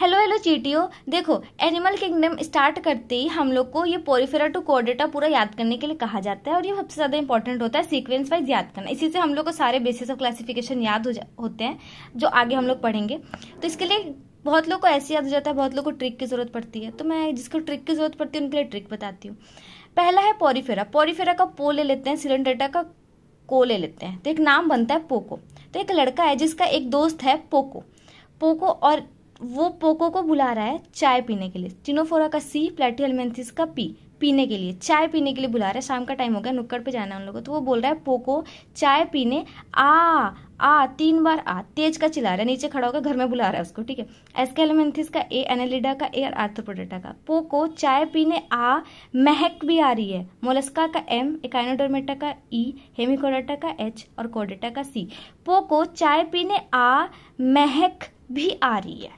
hello hello चीटियो देखो animal kingdom start करते ही हम लोग को ये पोरीफेरा टू कोडेटा पूरा याद करने के लिए कहा जाता है और ये सबसे ज़्यादा इंपॉर्टेंट होता है सीक्वेंस वाइज याद करना इसी से हम लोग को सारे बेसिस ऑफ क्लासिफिकेशन याद हो होते हैं जो आगे हम लोग पढ़ेंगे तो इसके लिए बहुत लोग को ऐसे याद हो जाता है बहुत लोग को ट्रिक की ज़रूरत पड़ती है तो मैं जिसको ट्रिक की ज़रूरत पड़ती है उनके लिए ट्रिक बताती हूँ पहला है पोरीफेरा पोरीफेरा का पो ले लेते हैं सिलेंडेटा का को ले लेते हैं तो एक नाम बनता है पोको तो एक लड़का है जिसका एक दोस्त है पोको पोको और वो पोको को बुला रहा है चाय पीने के लिए टिनोफोरा का सी प्लेटियलमेंथिस का पी पीने के लिए चाय पीने के लिए बुला रहा है शाम का टाइम हो गया नुक्कड़ पे जाना है उन लोगों को तो वो बोल रहा है पोको चाय पीने आ आ तीन बार आ तेज का चिल्ला रहा है नीचे खड़ा होकर घर में बुला रहा है उसको ठीक है एस्केलमेंथिस का ए एनेलिडा का ए और आर्थोपोडेटा का पोको चाय पीने आ महक भी आ रही है मोलस्का का एम इकाइनोडोमेटा का ई e, हेमिकोडाटा का एच और कोडेटा का सी पोको चाय पीने आ महक भी आ रही है